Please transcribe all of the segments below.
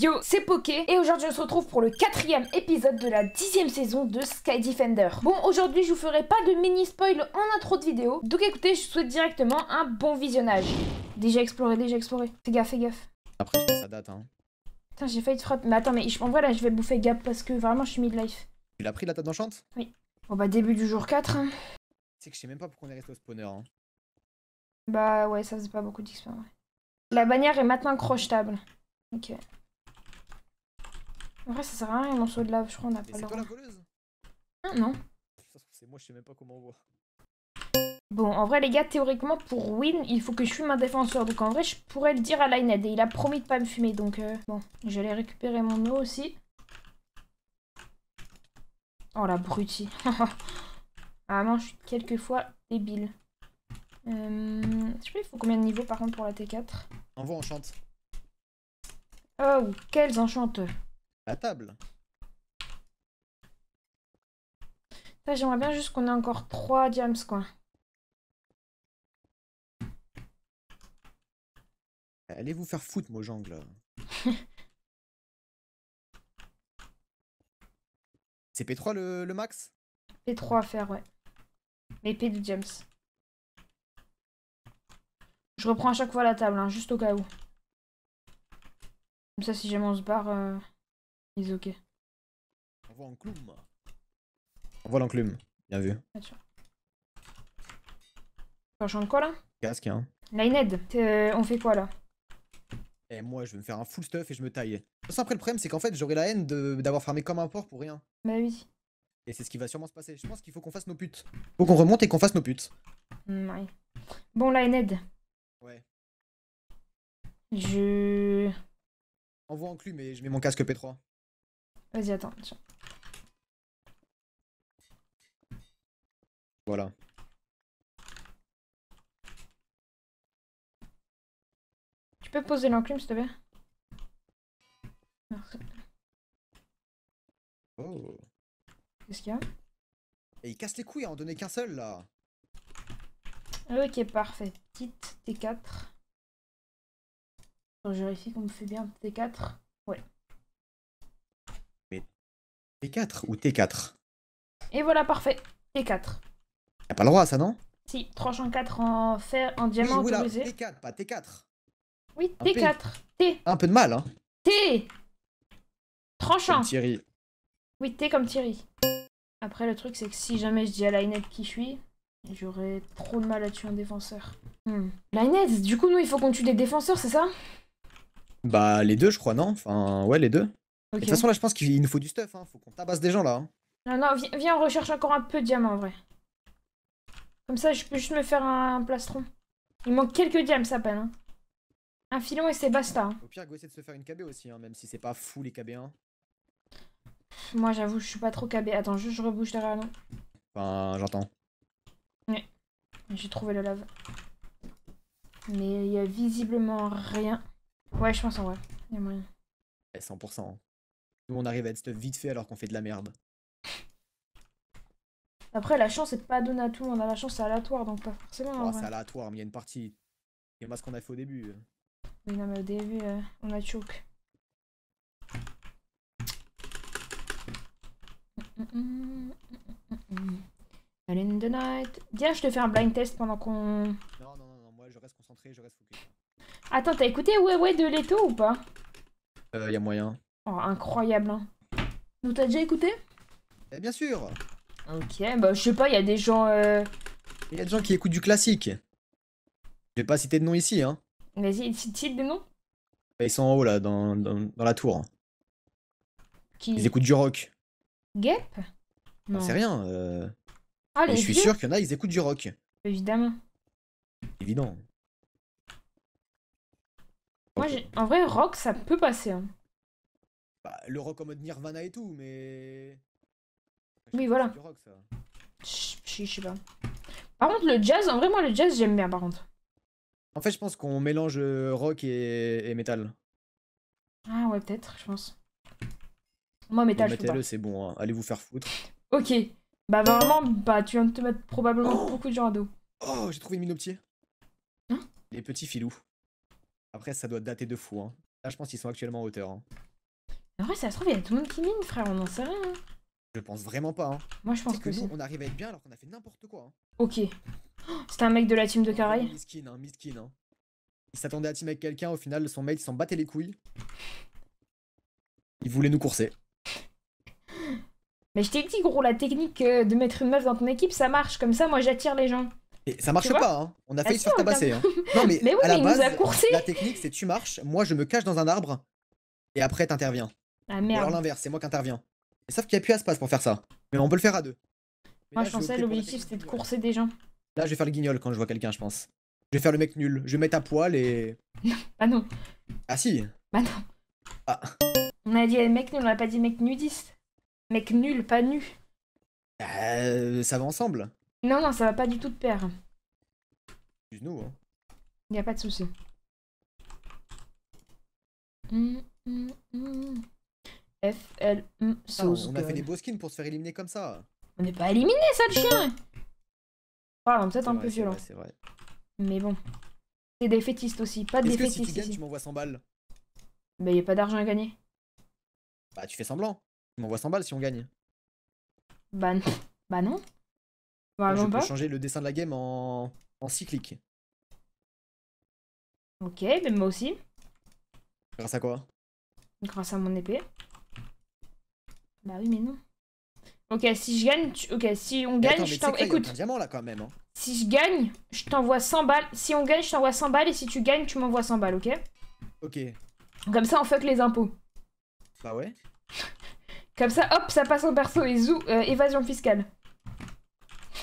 Yo, c'est Poké et aujourd'hui on se retrouve pour le quatrième épisode de la dixième saison de Sky Defender. Bon, aujourd'hui je vous ferai pas de mini spoil en intro de vidéo, donc écoutez, je vous souhaite directement un bon visionnage. Déjà exploré, déjà exploré. Fais gaffe, fais gaffe. Après, ça date, hein. Putain, j'ai failli te Mais attends, mais en vrai là, je vais bouffer gap parce que vraiment je suis life. Tu l'as pris la tête d'enchante Oui. Bon bah, début du jour 4. C'est hein. que je sais même pas pourquoi on est resté au spawner, hein. Bah ouais, ça faisait pas beaucoup d'expérience. La bannière est maintenant crochetable. Ok. En vrai, ça sert à rien, en morceaux de lave, je crois, on n'a pas le droit. Ah, non. C'est moi, je sais même pas comment on voit. Bon, en vrai, les gars, théoriquement, pour win, il faut que je fume un défenseur. Donc, en vrai, je pourrais le dire à Lined. Et il a promis de pas me fumer. Donc, euh, bon, j'allais récupérer mon eau aussi. Oh, la brutie. ah, non, je suis quelquefois débile. Euh, je sais pas, il faut combien de niveaux, par contre, pour la T4 En voit, enchante. Oh, quels enchanteux la table. j'aimerais bien juste qu'on ait encore 3 diams, quoi. Allez vous faire foutre, Mojang, là. C'est P3 le, max P3 à faire, ouais. Mais p jams. diams. Je reprends à chaque fois la table, hein, juste au cas où. Comme ça, si jamais on se barre... Euh, ok. On voit l'enclume. On l'enclume. Bien vu. Bien quoi là Casque, hein. Lined, euh, on fait quoi là et eh, moi, je vais me faire un full stuff et je me taille. après, le problème, c'est qu'en fait, j'aurai la haine d'avoir fermé comme un porc pour rien. Bah oui. Et c'est ce qui va sûrement se passer. Je pense qu'il faut qu'on fasse nos putes. Faut qu'on remonte et qu'on fasse nos putes. Hmm, bon, la Ouais. Je. Envoie en clume et je mets mon casque P3. Vas-y, attends. Tiens. Voilà. Tu peux poser l'enclume, s'il te plaît Merci. Oh. Qu'est-ce qu'il y a Et il casse les couilles à hein, en donner qu'un seul, là Ok, parfait. Petite T4. Je vérifie qu'on me fait bien T4. Ouais. T4 ou T4 Et voilà, parfait. T4. T'as pas le droit à ça, non Si, tranchant 4 en fer, en diamant oui, T4, pas T4. Oui, T4. T. Un peu de mal, hein. T Tranchant comme Thierry. Oui, T comme Thierry. Après, le truc, c'est que si jamais je dis à Linette qui je suis, j'aurais trop de mal à tuer un défenseur. Hmm. du coup, nous, il faut qu'on tue des défenseurs, c'est ça Bah, les deux, je crois, non Enfin, ouais, les deux. De toute façon, là, je pense qu'il nous faut du stuff. Hein. Faut qu'on tabasse des gens là. Hein. Non, non, viens, viens, on recherche encore un peu de diamants en vrai. Comme ça, je peux juste me faire un, plastron. Il manque quelques diams ça peine. Hein. Un filon et c'est basta. Hein. Au pire, go essayer de se faire une KB aussi, même si c'est pas fou les KB1. Moi, j'avoue, je suis pas trop KB. Attends, juste je rebouche derrière non Enfin, j'entends. Oui, J'ai trouvé le lave. Mais il y a visiblement rien. Ouais, je pense en vrai. Il y a 100% on arrive à être vite fait alors qu'on fait de la merde. Après, la chance, c'est pas donner à tout on a La chance, c'est aléatoire, donc pas forcément. Oh, c'est aléatoire, mais il y a une partie. et y ce qu'on a fait au début. Oui, non, mais au début, euh, on a choke. Mm night. Viens, je te fais un blind test pendant qu'on. Non, non, non, moi je reste concentré, je reste focus. Attends, t'as écouté Ouais Ouais de Leto ou pas Euh, y a moyen. Oh, incroyable. Nous hein. t'as déjà écouté eh, Bien sûr. Ok, bah je sais pas, il y a des gens... Euh... Il y a des gens qui écoutent du classique. Je vais pas citer de nom ici, hein. Vas-y, cite des noms. Bah, ils sont en haut, là, dans, la tour. Ils écoutent du rock. Gap Non. C'est rien. Euh. Ah, je suis sûr qu'il y en a, ils écoutent du rock. Évidemment. Évident. Moi, en vrai, rock, ça peut passer. Hein. Bah, le rock en mode Nirvana et tout, mais. Oui, voilà. rock, ça. Je, sais pas. Par contre, le jazz, en vrai, moi, le jazz, j'aime bien, par contre. En fait, je pense qu'on mélange euh, rock et, métal. Ah ouais, peut-être, je pense. Moi, métal, je c'est bon, hein. allez vous faire foutre. Ok. Bah, vraiment, bah, tu viens de te mettre probablement oh beaucoup de gens à dos. Oh, j'ai trouvé une mine au Hein Les petits filous. Après, ça doit dater de fou, hein. Là, je pense qu'ils sont actuellement en hauteur. Hein. En vrai, ça se trouve, il y a tout le monde qui mine, frère, on en sait rien. Hein. Je pense vraiment pas. Hein. Moi, je pense que, on arrive à être bien alors qu'on a fait n'importe quoi. Hein. Ok. C'était un mec de la team de Caraï. Miskin, hein, Il s'attendait à team avec quelqu'un, au final, son mec s'en battait les couilles. Il voulait nous courser. Mais je t'ai dit, gros, la technique euh, de mettre une meuf dans ton équipe, ça marche. Comme ça, moi, j'attire les gens. Et ça marche pas, hein. On a failli se faire tabasser. Hein. Non, mais, à la base, la technique, c'est tu marches, moi, je me cache dans un arbre, et après, t'interviens. Ah merde. alors l'inverse, c'est moi qui interviens. sauf qu'il n'y a plus espace pour faire ça. Mais on peut le faire à deux. moi je pensais l'objectif c'était de courser des gens. Là je vais faire le guignol quand je vois quelqu'un, je pense. Je vais faire le mec nul, je vais mettre à poil et. Ah non. Ah si. Bah non. Ah. On a dit eh, mec nul, on a pas dit mec nudiste. Mec nul, pas nu. Euh, ça va ensemble. Non, non, ça va pas du tout de pair. Excuse-nous. Hein. Y a pas de souci. Hum, hum, hum, F L M sauce. On a fait des beaux skins pour se faire éliminer comme ça. On n'est pas éliminé, sale chien. Pardon, ah, peut-être un peu violent. C'est vrai. Mais bon, c'est des fétistes aussi, pas des fétistes. Si tu gagnes, tu m'envoies 100 balles. Mais bah, y a pas d'argent à gagner. Bah tu fais semblant. Tu m'envoies 100 balles si on gagne. Bah non. Bah non. Bah, bah je peux changer le dessin de la game en en cyclique. Ok, mais moi aussi. Grâce à quoi Grâce à mon épée. Bah oui, mais non. Ok, si je gagne, ok, si on gagne, je t'envoie. quand même, hein. si je gagne, je t'envoie 100 balles. Si on gagne, je t'envoie 100 balles et si tu gagnes, tu m'envoies 100 balles, ok Ok. Comme ça, on fuck les impôts. Bah ouais. Comme ça, hop, ça passe en perso et zou, euh, évasion fiscale.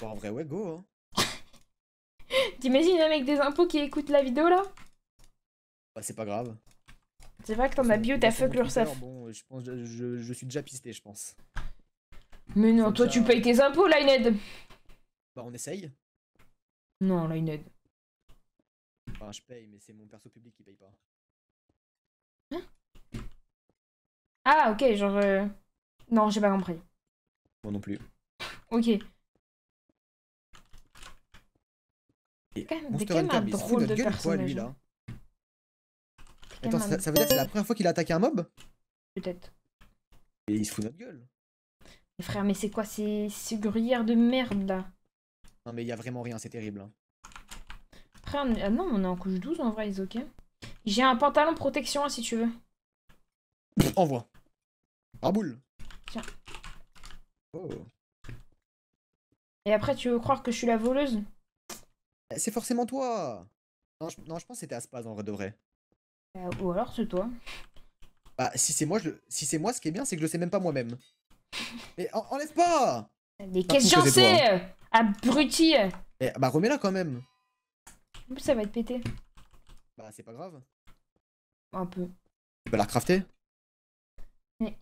Bon, bah, en vrai, ouais, go. Hein. T'imagines un mec des impôts qui écoute la vidéo là Bah, c'est pas grave. C'est vrai que dans ma bio, t'as fuck l'URSSAF. Bon, je, pense, je, suis déjà pisté, je pense. Mais non, toi, tu payes tes impôts, Lined Bah, on essaye. Non, Lined. Bah je paye, mais c'est mon perso public qui paye pas. Hein Ah, ok, genre. Euh, non, j'ai pas compris. Moi non plus. ok. C'est quand même, un drôle de gueule, lui, là Attends, ça, veut dire que c'est la première fois qu'il a attaqué un mob Peut-être. Et il se fout notre gueule. frère, mais c'est quoi ces, gruyères de merde là Non, mais il y a vraiment rien, c'est terrible. Hein. Frère, ah non, on est en couche 12 en vrai, ils ok. J'ai un pantalon protection hein, si tu veux. envoie. Raboule. boule. Tiens. Oh. Et après, tu veux croire que je suis la voleuse eh, C'est forcément toi non je, non, je pense que c'était Aspaz en vrai de vrai. Euh, ou alors c'est toi. Bah si c'est moi, je... si c'est moi, ce qui est bien, c'est que je le sais même pas moi-même. Mais enlève pas Mais qu'est-ce que j'en sais euh, Abruti eh, Bah remets-la quand même. ça va être pété. Bah c'est pas grave. Un peu. Tu peux la recrafter Oui.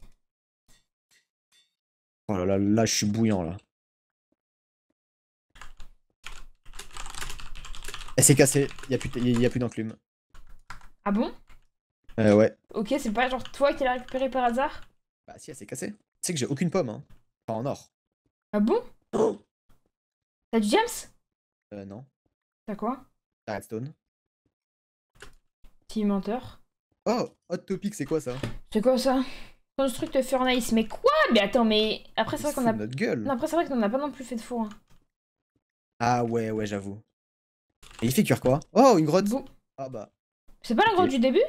Oh là là, là je suis bouillant là. Elle eh, s'est cassée, il y a plus d'enclume. Ah bon Euh, ouais. Ok, c'est pas genre toi qui l'as récupéré par hasard Bah, si, elle s'est cassée. Tu sais que j'ai aucune pomme, hein. Pas en or. Ah bon oh T'as du James Euh, non. T'as quoi T'as redstone. Petit menteur. Oh Hot Topic, c'est quoi ça C'est quoi ça Construct Furnace, mais quoi Mais attends, mais après c'est vrai qu'on a... notre gueule. Non, après c'est vrai qu'on n'a pas non plus fait de four. Hein. Ah ouais, ouais, j'avoue. Et il fait cuire quoi Oh, une grotte Ah bah. C'est pas la okay. du début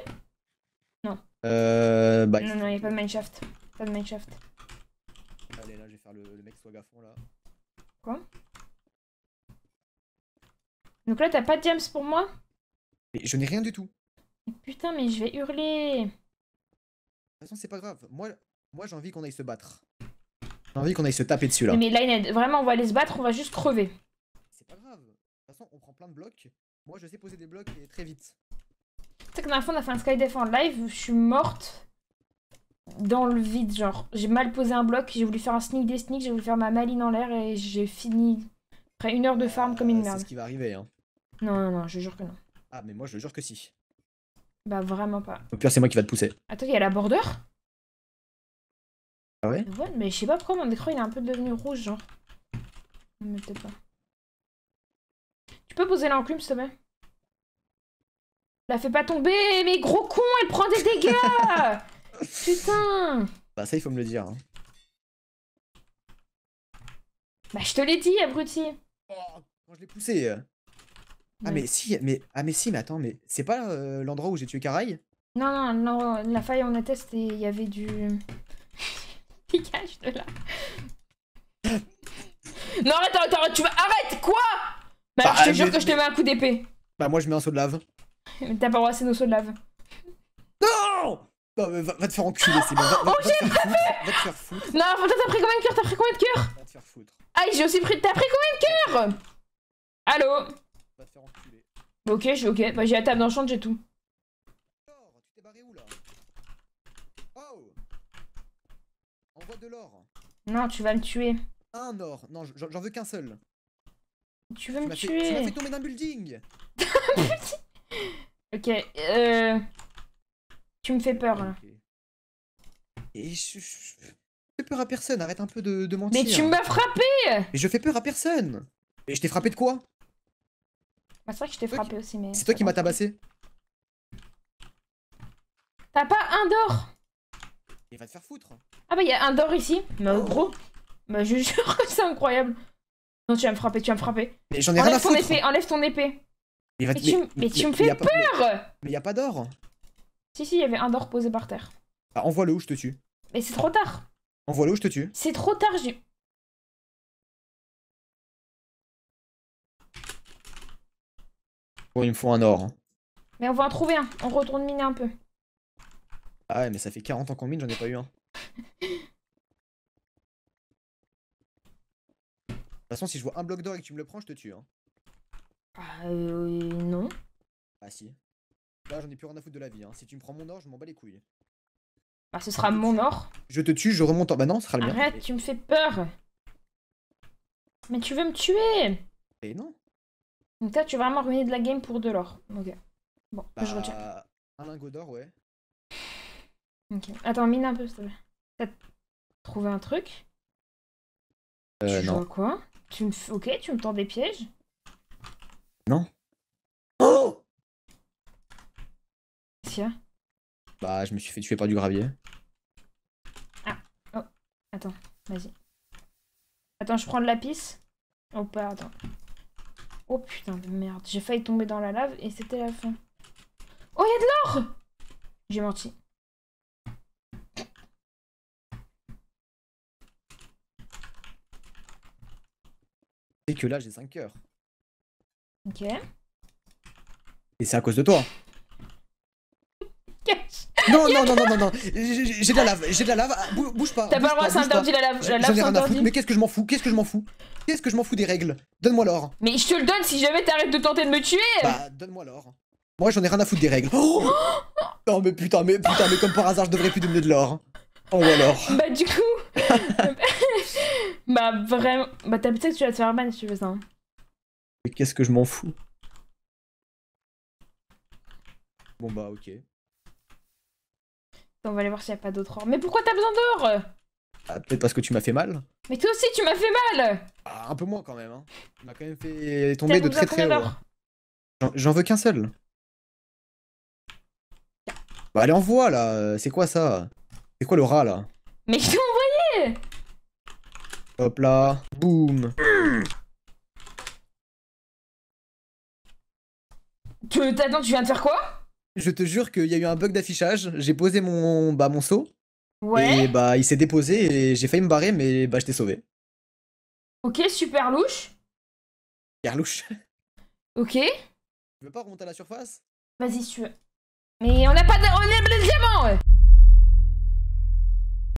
Non. Euh. Bah, Non, non, y'a pas de mineshaft. Pas de mineshaft. Allez, là, je vais faire le, mec mec soit gaffon là. Quoi Donc là, t'as pas de gems pour moi mais Je n'ai rien du tout. Putain, mais je vais hurler. De toute façon, c'est pas grave. Moi, moi j'ai envie qu'on aille se battre. J'ai envie qu'on aille se taper dessus là. Mais là, vraiment, on va aller se battre, on va juste crever. C'est pas grave. De toute façon, on prend plein de blocs. Moi, je sais poser des blocs très vite. Tu sais que la on a fait un Skydive en live, je suis morte dans le vide, genre. J'ai mal posé un bloc, j'ai voulu faire un sneak des sneaks, j'ai voulu faire ma maline en l'air et j'ai fini après une heure de farm comme une merde. C'est ce qui va arriver, hein. Non, non, non, je jure que non. Ah, mais moi, je jure que si. Bah, vraiment pas. Au pire, c'est moi qui va te pousser. Attends, il y a la border Ah ouais Ouais, mais je sais pas pourquoi mon écran, il est un peu devenu rouge, genre. Mais peut-être pas. Tu peux poser l'enclume, s'il te plaît la fais pas tomber, mais gros con, elle prend des dégâts Putain Bah ça, il faut me le dire. Hein. Bah je te l'ai dit, abruti Oh, quand je l'ai poussé Ah mais si, mais... Ah mais si, mais attends, mais c'est pas euh, l'endroit où j'ai tué Caraille non, non, non, la faille en atteste et il y avait du... Dégage de là. non, arrête, arrête, tu vas... Arrête, quoi bah, bah, je te jure que je te mets un coup d'épée. Bah moi je mets un saut de lave. Mais T'as pas brassé nos seaux de lave. Non Non, mais va, te faire enculer, c'est bon. oh, j'ai pas va te faire foutre. Non, t'as pris combien de cœurs T'as pris combien de coeurs Va te faire foutre. Aïe, j'ai aussi pris. T'as pris combien de cœurs Allo Va te faire enculer. Ok, j'ai ok. Bah, j'ai la table d'enchant, j'ai tout. tu t'es barré où là Oh Envoie de l'or. Non, tu vas me tuer. Un or. Non, j'en veux qu'un seul. Tu veux me tuer Tu m'as fait tomber d'un building. building Ok, euh... Tu me fais peur, là. Et je... fais peur à personne, arrête un peu de, de mentir. Mais tu m'as frappé Mais je fais peur à personne Mais je t'ai frappé de quoi bah, C'est vrai que je t'ai frappé aussi, mais... C'est toi qui m'as tabassé. T'as pas un d'or Il va te faire foutre. Ah bah, il y a un d'or ici. Mais oh. gros, bah, je jure c'est incroyable. Non, tu vas me frapper, tu vas me frapper. Mais j'en ai rien à foutre. Ton enlève ton épée mais, tu, me fais peur Mais il a pas d'or Si, si, il y avait un d'or posé par terre. Ah, envoie-le où je te tue. Mais c'est trop tard Envoie-le où je te tue. C'est trop tard, j'ai... Bon, il me faut un or. Hein. Mais on va en trouver un. On retourne miner un peu. Ah ouais, mais ça fait 40 ans qu'on mine, j'en ai pas eu un. De toute façon, si je vois un bloc d'or et que tu me le prends, je te tue. Hein. Ah, euh, non. Ah si. Là, j'en ai plus rien à foutre de la vie. Hein. Si tu me prends mon or, je m'en bats les couilles. Bah ce sera mon or Je te tue, je remonte en... Bah non, ce sera le mien. Arrête, tu me fais peur. Mais tu veux me tuer Et eh non. Donc toi, tu vas vraiment ruiner de la game pour de l'or. Ok. Bon, bah, je retiens. Bah, un lingot d'or, ouais. Ok. Attends, mine un peu, s'il te plaît. T'as trouvé un truc euh, Tu non. joues quoi tu me... Ok, tu me tends des pièges non Oh a Bah, je me suis fait tuer par du gravier. Ah. Oh. Attends, vas-y. Attends, je prends de la pisse. Oh, pardon. Oh putain de merde. J'ai failli tomber dans la lave et c'était la fin. Oh, y'a a de l'or J'ai menti. C'est que là, j'ai 5 heures. Ok. Et c'est à cause de toi. Non, non, non, non, non, non. J'ai de la lave, j'ai de la lave. Ah, bouge pas. T'as pas le droit, c'est interdit la lave. La lave, à foutre. Mais qu'est-ce que je m'en fous Qu'est-ce que je m'en fous Qu'est-ce que je m'en fous des règles Donne-moi l'or. Mais je te le donne si jamais t'arrêtes de tenter de me tuer. Bah, donne-moi l'or. Moi, j'en ai rien à foutre des règles. Oh non, mais putain, mais putain, mais comme par hasard, je devrais plus donner de l'or. Oh, ou alors. Bah, du coup. bah, vraiment. Bah, t'as peut-être que tu vas te faire mal si tu veux ça. Hein. Mais qu'est-ce que je m'en fous Bon bah ok. On va aller voir s'il n'y a pas d'autres or. Mais pourquoi t'as besoin d'or ah, Peut-être parce que tu m'as fait mal. Mais toi aussi tu m'as fait mal ah, Un peu moins quand même. Hein. Tu m'as quand même fait tomber de très très haut. Hein. J'en veux qu'un seul. Bah allez envoie là C'est quoi ça C'est quoi le rat là Mais je t'ai envoyé Hop là Boum Tu tu viens de faire quoi Je te jure qu'il y a eu un bug d'affichage. J'ai posé mon, bah, mon saut. Ouais. Et bah, il s'est déposé et j'ai failli me barrer, mais bah, je t'ai sauvé. Ok, super louche. Super louche. Ok. Tu veux pas remonter à la surface Vas-y, si tu veux. Mais on n'a pas de. On est